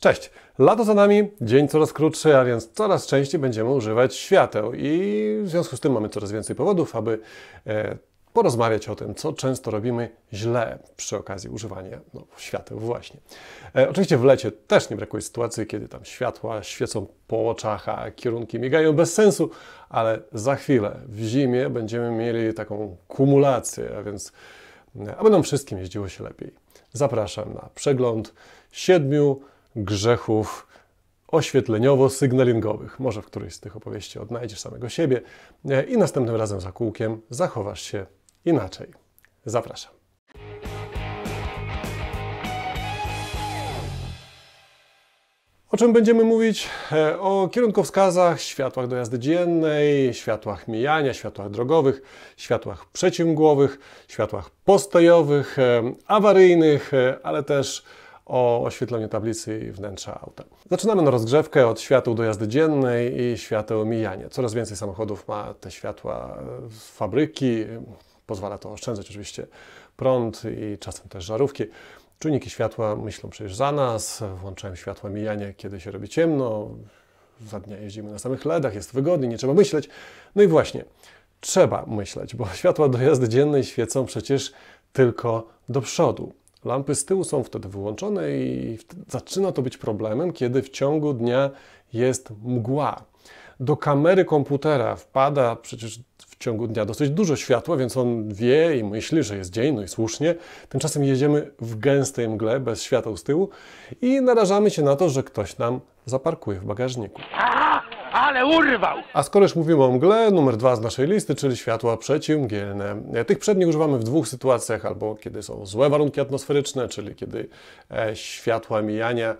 Cześć! Lato za nami, dzień coraz krótszy, a więc coraz częściej będziemy używać świateł i w związku z tym mamy coraz więcej powodów, aby e, porozmawiać o tym, co często robimy źle przy okazji używania no, świateł właśnie. E, oczywiście w lecie też nie brakuje sytuacji, kiedy tam światła świecą po oczach, a kierunki migają bez sensu, ale za chwilę w zimie będziemy mieli taką kumulację, a więc e, aby nam wszystkim jeździło się lepiej. Zapraszam na przegląd siedmiu grzechów oświetleniowo-sygnalingowych. Może w którejś z tych opowieści odnajdziesz samego siebie e, i następnym razem za kółkiem zachowasz się inaczej. Zapraszam. O czym będziemy mówić? E, o kierunkowskazach, światłach do jazdy dziennej, światłach mijania, światłach drogowych, światłach przeciwmgłowych, światłach postojowych, e, awaryjnych, ale też o oświetleniu tablicy i wnętrza auta. Zaczynamy na rozgrzewkę od świateł do jazdy dziennej i świateł mijania. Coraz więcej samochodów ma te światła z fabryki. Pozwala to oszczędzać oczywiście prąd i czasem też żarówki. Czujniki światła myślą przecież za nas, włączają światła mijania, kiedy się robi ciemno, za dnia jeździmy na samych LEDach, jest wygodnie, nie trzeba myśleć. No i właśnie, trzeba myśleć, bo światła do jazdy dziennej świecą przecież tylko do przodu. Lampy z tyłu są wtedy wyłączone i zaczyna to być problemem, kiedy w ciągu dnia jest mgła. Do kamery komputera wpada przecież w ciągu dnia dosyć dużo światła, więc on wie i myśli, że jest dzień, no i słusznie. Tymczasem jedziemy w gęstej mgle, bez świateł z tyłu i narażamy się na to, że ktoś nam zaparkuje w bagażniku ale urwał! A skoro już mówimy o mgle, numer dwa z naszej listy, czyli światła przeciwmgielne. Tych przednich używamy w dwóch sytuacjach, albo kiedy są złe warunki atmosferyczne, czyli kiedy e, światła mijania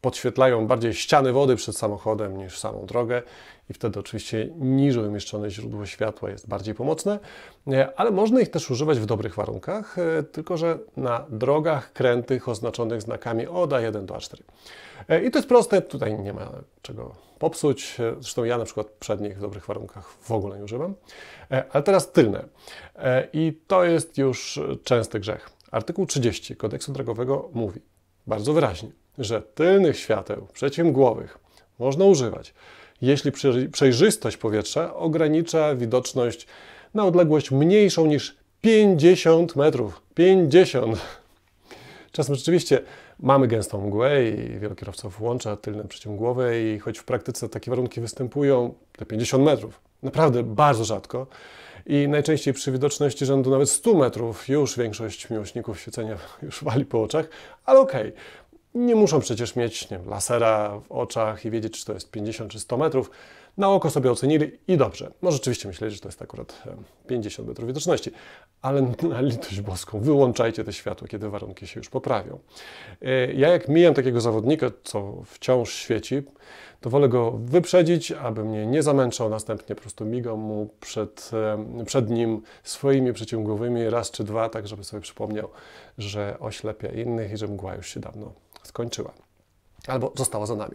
podświetlają bardziej ściany wody przed samochodem niż samą drogę i wtedy oczywiście niżej umieszczone źródło światła jest bardziej pomocne, e, ale można ich też używać w dobrych warunkach, e, tylko że na drogach krętych oznaczonych znakami od A1 do A4. E, I to jest proste, tutaj nie ma czego popsuć, zresztą ja na przykład przednich w dobrych warunkach w ogóle nie używam. Ale teraz tylne i to jest już częsty grzech. Artykuł 30 kodeksu drogowego mówi bardzo wyraźnie – że tylnych świateł przeciwmgłowych można używać, jeśli przejrzystość powietrza ogranicza widoczność na odległość mniejszą niż 50 metrów. 50! Czasem rzeczywiście mamy gęstą mgłę i wielu kierowców włącza tylne przeciwmgłowe i choć w praktyce takie warunki występują, te 50 metrów, naprawdę bardzo rzadko i najczęściej przy widoczności rzędu nawet 100 metrów już większość miłośników świecenia już wali po oczach, ale okej, okay. Nie muszą przecież mieć nie wiem, lasera w oczach i wiedzieć, czy to jest 50 czy 100 metrów. Na oko sobie ocenili i dobrze. No rzeczywiście myśleli, że to jest tak akurat 50 e, metrów widoczności, ale na litość boską, wyłączajcie te światło, kiedy warunki się już poprawią. E, ja jak mijam takiego zawodnika, co wciąż świeci, to wolę go wyprzedzić, aby mnie nie zamęczał, następnie po prostu migam mu przed, e, przed nim swoimi przeciągowymi raz czy dwa, tak żeby sobie przypomniał, że oślepia innych i że mgła już się dawno skończyła albo została za nami.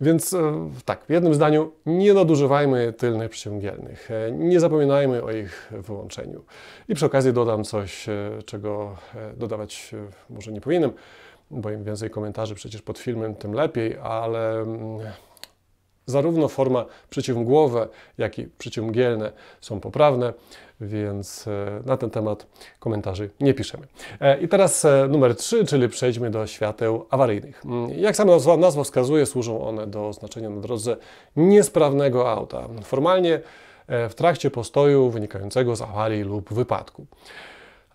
Więc e, tak, w jednym zdaniu, nie nadużywajmy tylnych przyciągielnych, e, nie zapominajmy o ich wyłączeniu. I przy okazji dodam coś, e, czego dodawać może nie powinienem, bo im więcej komentarzy przecież pod filmem, tym lepiej, ale mm, Zarówno forma przeciwmgłowe, jak i przeciwmgielne są poprawne, więc e, na ten temat komentarzy nie piszemy. E, I teraz e, numer 3, czyli przejdźmy do świateł awaryjnych. Mm, jak sama nazwa, nazwa wskazuje, służą one do oznaczenia na drodze niesprawnego auta, formalnie w trakcie postoju wynikającego z awarii lub wypadku.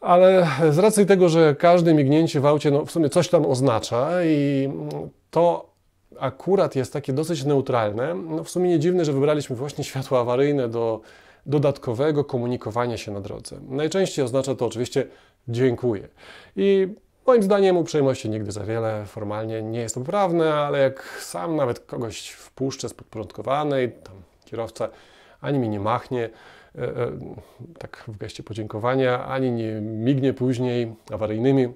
Ale z racji tego, że każde mignięcie w aucie no, w sumie coś tam oznacza i mm, to akurat jest takie dosyć neutralne. No w sumie nie dziwne, że wybraliśmy właśnie światło awaryjne do dodatkowego komunikowania się na drodze. Najczęściej oznacza to oczywiście dziękuję. I moim zdaniem uprzejmości nigdy za wiele, formalnie nie jest to poprawne, ale jak sam nawet kogoś wpuszczę z podporządkowanej, tam kierowca ani mi nie machnie, e, e, tak w geście podziękowania, ani nie mignie później awaryjnymi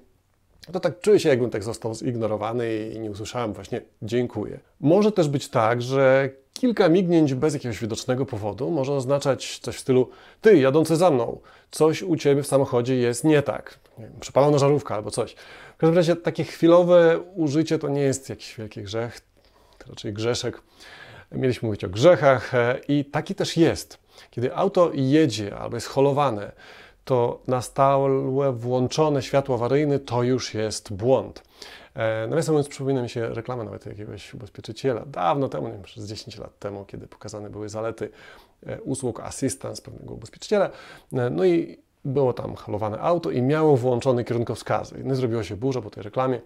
to tak czuję się, jakbym tak został zignorowany i nie usłyszałem właśnie dziękuję. Może też być tak, że kilka mignięć bez jakiegoś widocznego powodu może oznaczać coś w stylu ty jadący za mną, coś u ciebie w samochodzie jest nie tak, nie wiem, przepalona żarówka albo coś. W każdym razie takie chwilowe użycie to nie jest jakiś wielki grzech, raczej grzeszek. Mieliśmy mówić o grzechach e, i taki też jest. Kiedy auto jedzie albo jest holowane, to na stałe włączone światło awaryjne to już jest błąd. E, nawiasem mówiąc, przypomina mi się reklama nawet jakiegoś ubezpieczyciela dawno temu, nie wiem, przez 10 lat temu, kiedy pokazane były zalety e, usług assistance pewnego ubezpieczyciela. E, no i było tam halowane auto i miało włączone kierunkowskazy. No i zrobiło się burza po tej reklamie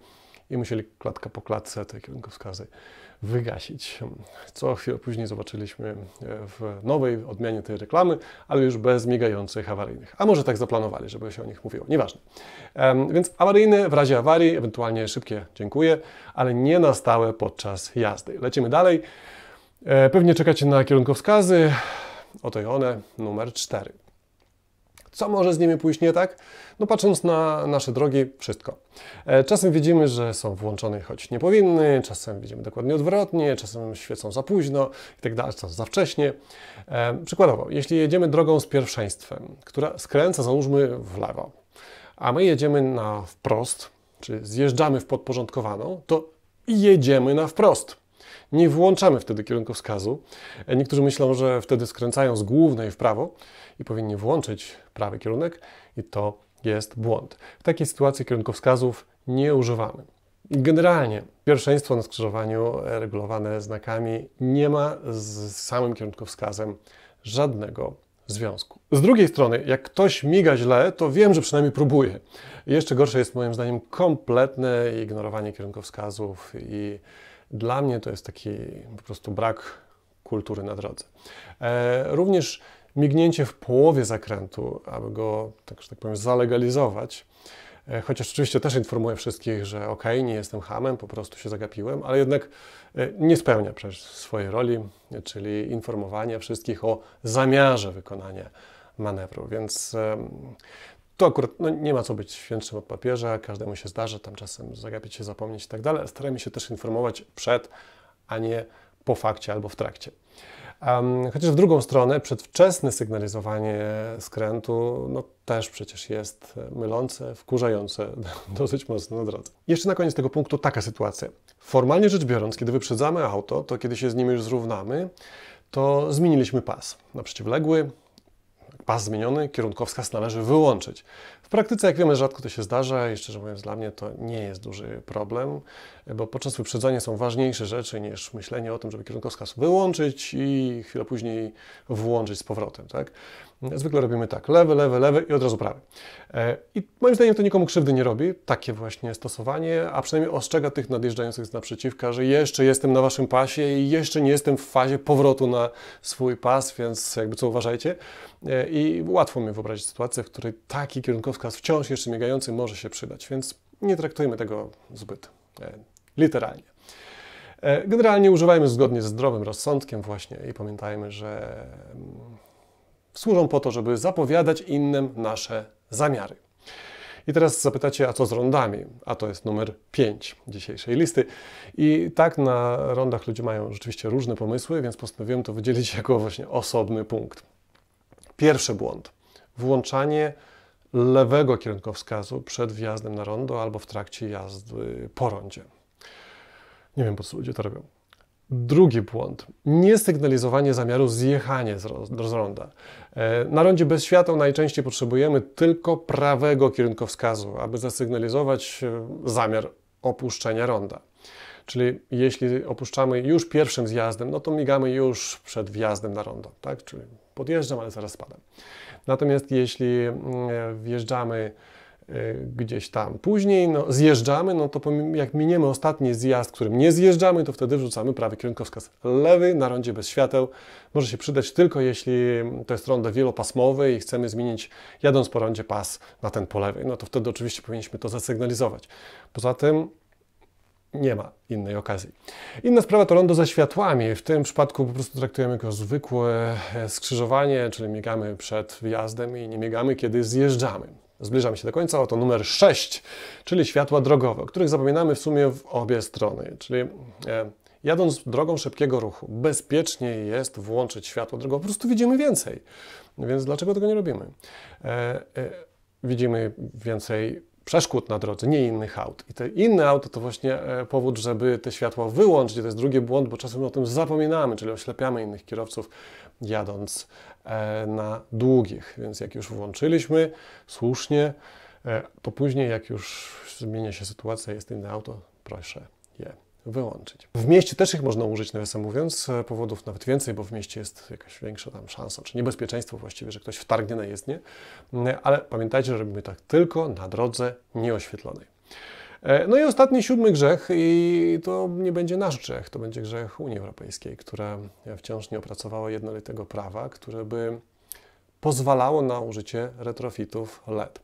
i musieli klatka po klatce te kierunkowskazy wygasić. Co chwilę później zobaczyliśmy e, w nowej odmianie tej reklamy, ale już bez migających awaryjnych. A może tak zaplanowali, żeby się o nich mówiło, nieważne. Więc awaryjne w razie awarii, ewentualnie szybkie dziękuję, ale nie na stałe podczas jazdy. Lecimy dalej. E, pewnie czekacie na kierunkowskazy. Oto i one, numer 4. Co może z nimi pójść nie tak? No patrząc na nasze drogi, wszystko. E, czasem widzimy, że są włączone choć nie powinny, czasem widzimy dokładnie odwrotnie, czasem świecą za późno itd., tak czasem za wcześnie. E, przykładowo, jeśli jedziemy drogą z pierwszeństwem, która skręca załóżmy w lewo, a my jedziemy na wprost, czy zjeżdżamy w podporządkowaną, to jedziemy na wprost. Nie włączamy wtedy kierunkowskazu. Niektórzy myślą, że wtedy skręcają z głównej w prawo i powinni włączyć prawy kierunek i to jest błąd. W takiej sytuacji kierunkowskazów nie używamy. Generalnie pierwszeństwo na skrzyżowaniu regulowane znakami nie ma z samym kierunkowskazem żadnego związku. Z drugiej strony, jak ktoś miga źle, to wiem, że przynajmniej próbuje. Jeszcze gorsze jest moim zdaniem kompletne ignorowanie kierunkowskazów i dla mnie to jest taki po prostu brak kultury na drodze. E, również mignięcie w połowie zakrętu, aby go, tak, że tak powiem, zalegalizować. E, chociaż oczywiście też informuję wszystkich, że ok, nie jestem hamem, po prostu się zagapiłem, ale jednak e, nie spełnia przecież swojej roli, czyli informowania wszystkich o zamiarze wykonania manewru. Więc to akurat no, nie ma co być świętszym od papieża, każdemu się zdarza, tam czasem zagapić się, zapomnieć i tak dalej. Starajmy się też informować przed, a nie po fakcie albo w trakcie. Um, chociaż w drugą stronę przedwczesne sygnalizowanie skrętu no, też przecież jest mylące, wkurzające dosyć mocno na drodze. Jeszcze na koniec tego punktu taka sytuacja. Formalnie rzecz biorąc, kiedy wyprzedzamy auto, to kiedy się z nim już zrównamy, to zmieniliśmy pas na przeciwległy, pas zmieniony, kierunkowskaz należy wyłączyć. W praktyce, jak wiemy, rzadko to się zdarza i szczerze mówiąc, dla mnie to nie jest duży problem, bo podczas wyprzedzania są ważniejsze rzeczy niż myślenie o tym, żeby kierunkowskaz wyłączyć i chwilę później włączyć z powrotem. Tak? Zwykle robimy tak, lewy, lewy, lewy i od razu prawy. E, I moim zdaniem to nikomu krzywdy nie robi, takie właśnie stosowanie, a przynajmniej ostrzega tych nadjeżdżających z naprzeciwka, że jeszcze jestem na waszym pasie i jeszcze nie jestem w fazie powrotu na swój pas, więc jakby co uważajcie. E, I i łatwo mi wyobrazić sytuację, w której taki kierunkowskaz wciąż jeszcze migający może się przydać, więc nie traktujmy tego zbyt e, literalnie. E, generalnie używajmy zgodnie ze zdrowym rozsądkiem właśnie i pamiętajmy, że mm, służą po to, żeby zapowiadać innym nasze zamiary. I teraz zapytacie, a co z rondami? A to jest numer 5 dzisiejszej listy. I tak na rondach ludzie mają rzeczywiście różne pomysły, więc postanowiłem to wydzielić jako właśnie osobny punkt. Pierwszy błąd. Włączanie lewego kierunkowskazu przed wjazdem na rondo albo w trakcie jazdy po rondzie. Nie wiem, po co ludzie to robią. Drugi błąd. Niesygnalizowanie zamiaru zjechania z, ro z ronda. E, na rondzie bez świateł najczęściej potrzebujemy tylko prawego kierunkowskazu, aby zasygnalizować e, zamiar opuszczenia ronda. Czyli jeśli opuszczamy już pierwszym zjazdem, no to migamy już przed wjazdem na rondo, tak? Czyli podjeżdżam, ale zaraz spadam. Natomiast jeśli mm, wjeżdżamy y, gdzieś tam później, no, zjeżdżamy, no to jak miniemy ostatni zjazd, którym nie zjeżdżamy, to wtedy wrzucamy prawy kierunkowskaz lewy na rondzie bez świateł. Może się przydać tylko jeśli mm, to jest ronda wielopasmowy i chcemy zmienić jadąc po rondzie pas na ten po lewej, no to wtedy oczywiście powinniśmy to zasygnalizować. Poza tym nie ma innej okazji. Inna sprawa to rondo ze światłami. W tym przypadku po prostu traktujemy jako zwykłe e, skrzyżowanie, czyli migamy przed wjazdem i nie migamy kiedy zjeżdżamy. Zbliżamy się do końca, oto numer 6, czyli światła drogowe, o których zapominamy w sumie w obie strony. Czyli e, jadąc drogą szybkiego ruchu, bezpieczniej jest włączyć światło drogowe, po prostu widzimy więcej. Więc dlaczego tego nie robimy? E, widzimy więcej przeszkód na drodze, nie innych aut. I te inne auto to właśnie e, powód, żeby te światła wyłączyć. To jest drugi błąd, bo czasem o tym zapominamy, czyli oślepiamy innych kierowców jadąc e, na długich. Więc jak już włączyliśmy słusznie, e, to później jak już zmienia się sytuacja, jest inne auto, proszę je wyłączyć. W mieście też ich można użyć, nawiasem mówiąc, e, powodów nawet więcej, bo w mieście jest jakaś większa tam szansa, czy niebezpieczeństwo właściwie, że ktoś wtargnie na jezdnię, mm, ale pamiętajcie, że robimy tak tylko na drodze nieoświetlonej. E, no i ostatni, siódmy grzech, i to nie będzie nasz grzech, to będzie grzech Unii Europejskiej, która wciąż nie opracowała jednolitego prawa, które by pozwalało na użycie retrofitów LED.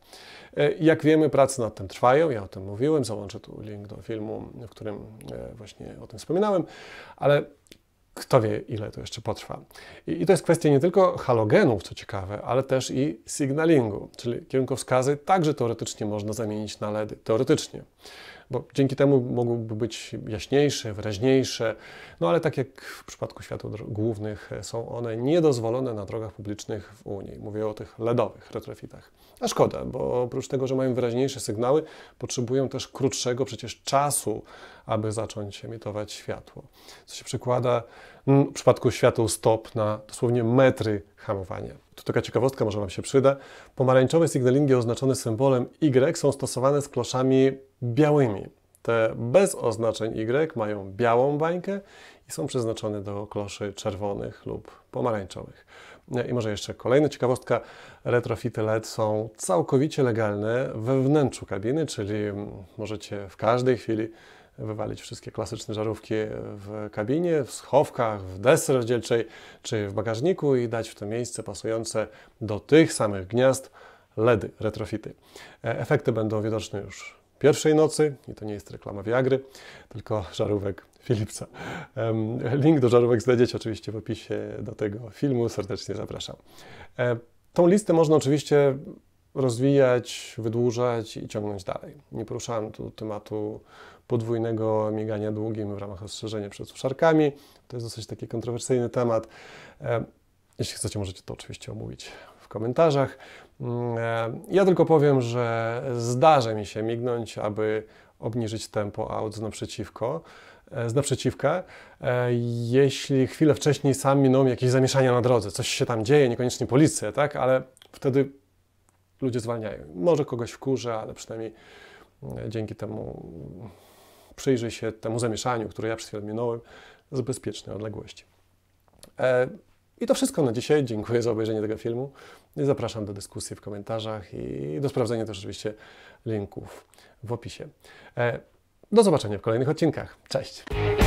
E, jak wiemy, prace nad tym trwają, ja o tym mówiłem, załączę tu link do filmu, w którym e, właśnie o tym wspominałem, ale kto wie, ile to jeszcze potrwa. I, to jest kwestia nie tylko halogenów, co ciekawe, ale też i signalingu, czyli kierunkowskazy także teoretycznie można zamienić na LEDy, teoretycznie bo dzięki temu mogłyby być jaśniejsze, wyraźniejsze, no ale tak jak w przypadku świateł głównych e, są one niedozwolone na drogach publicznych w Unii. Mówię o tych LEDowych retrofitach. A szkoda, bo oprócz tego, że mają wyraźniejsze sygnały, potrzebują też krótszego przecież czasu, aby zacząć emitować światło. Co się przekłada mm, w przypadku świateł stop na dosłownie metry hamowania to taka ciekawostka może Wam się przyda, pomarańczowe signalingi oznaczone symbolem Y są stosowane z kloszami białymi. Te bez oznaczeń Y mają białą bańkę i są przeznaczone do kloszy czerwonych lub pomarańczowych. E, I może jeszcze kolejna ciekawostka. Retrofity LED są całkowicie legalne we wnętrzu kabiny, czyli mm, możecie w każdej chwili wywalić wszystkie klasyczne żarówki w kabinie, w schowkach, w desce rozdzielczej czy w bagażniku i dać w to miejsce pasujące do tych samych gniazd LEDy, retrofity. E, efekty będą widoczne już pierwszej nocy i to nie jest reklama Viagry, tylko żarówek Philipsa. Link do żarówek znajdziecie oczywiście w opisie do tego filmu. Serdecznie zapraszam. E, tą listę można oczywiście rozwijać, wydłużać i ciągnąć dalej. Nie poruszałem tu tematu podwójnego migania długim w ramach ostrzeżenia przed suszarkami. To jest dosyć taki kontrowersyjny temat. Jeśli chcecie, możecie to oczywiście omówić w komentarzach. Mm, e, ja tylko powiem, że zdarza mi się mignąć, aby obniżyć tempo aut z naprzeciwko e, z naprzeciwka, e, jeśli chwilę wcześniej sam minął jakieś zamieszania na drodze, coś się tam dzieje, niekoniecznie policja, tak, ale wtedy ludzie zwalniają. Może kogoś wkurza, ale przynajmniej mm, dzięki temu przyjrzy się temu zamieszaniu, które ja przed chwilą minąłem, z bezpiecznej odległości. E, I to wszystko na dzisiaj. Dziękuję za obejrzenie tego filmu. Zapraszam do dyskusji w komentarzach i do sprawdzenia też oczywiście linków w opisie. E, do zobaczenia w kolejnych odcinkach. Cześć!